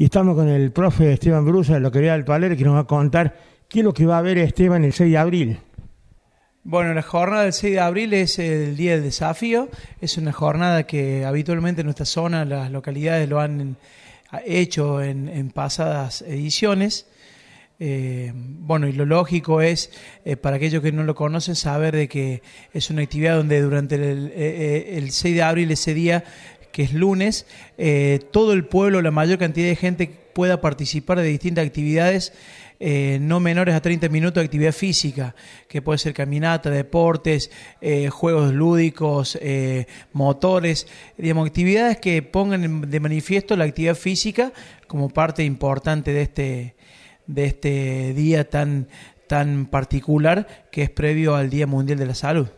Y estamos con el profe Esteban Brusa de la Localidad del Paler, que nos va a contar qué es lo que va a ver Esteban el 6 de abril. Bueno, la jornada del 6 de abril es el Día del Desafío. Es una jornada que habitualmente en nuestra zona las localidades lo han hecho en, pasadas ediciones. Eh, bueno, y lo lógico es, eh, para aquellos que no lo conocen, saber de que es una actividad donde durante el 6 eh, de abril, ese día, que es lunes, eh, todo el pueblo, la mayor cantidad de gente pueda participar de distintas actividades. Eh, no menores a 30 minutos de actividad física, que puede ser caminata, deportes, eh, juegos lúdicos, motores, digamos, actividades que pongan de manifiesto la actividad física como parte importante de este, de este día tan, tan particular que es previo al Día Mundial de la Salud.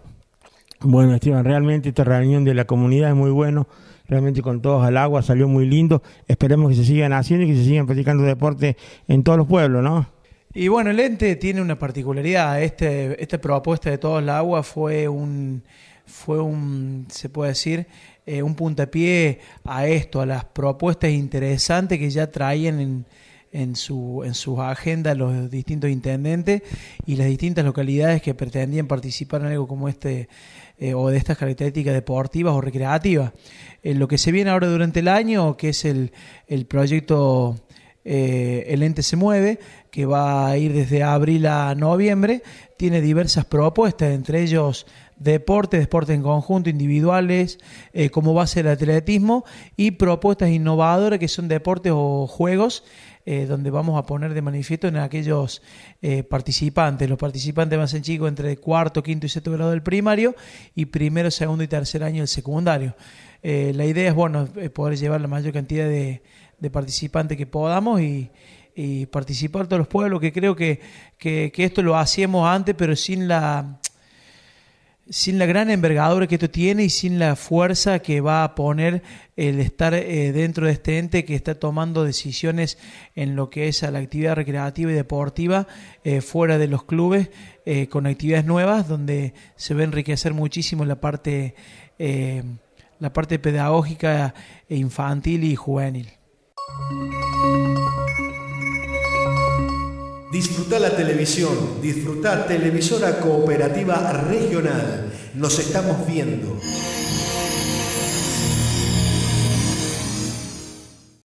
Bueno, Esteban, realmente esta reunión de la comunidad es muy bueno, realmente con todos al agua salió muy lindo. Esperemos que se sigan haciendo y que se sigan practicando deporte en todos los pueblos, ¿no? Y bueno, el ente tiene una particularidad. Este, esta propuesta de todos al agua fue un, fue un, se puede decir, eh, un puntapié a esto, a las propuestas interesantes que ya traían en en su, en sus agendas los distintos intendentes y las distintas localidades que pretendían participar en algo como este eh, o de estas características deportivas o recreativas. Eh, lo que se viene ahora durante el año, que es el, el proyecto eh, El Ente se mueve, que va a ir desde abril a noviembre, tiene diversas propuestas, entre ellos deportes, deportes en conjunto, individuales, va a ser el atletismo y propuestas innovadoras que son deportes o juegos eh, donde vamos a poner de manifiesto en aquellos eh, participantes. Los participantes más en chico entre cuarto, quinto y sexto grado del primario y primero, segundo y tercer año del secundario. Eh, la idea es bueno poder llevar la mayor cantidad de, participantes que podamos y, participar todos los pueblos, que creo que esto lo hacíamos antes, pero sin la sin la gran envergadura que esto tiene y sin la fuerza que va a poner el estar eh, dentro de este ente que está tomando decisiones en lo que es a la actividad recreativa y deportiva eh, fuera de los clubes eh, con actividades nuevas donde se va a enriquecer muchísimo la parte la parte pedagógica e infantil y juvenil. Disfruta la televisión, disfruta Televisora Cooperativa Regional. Nos estamos viendo.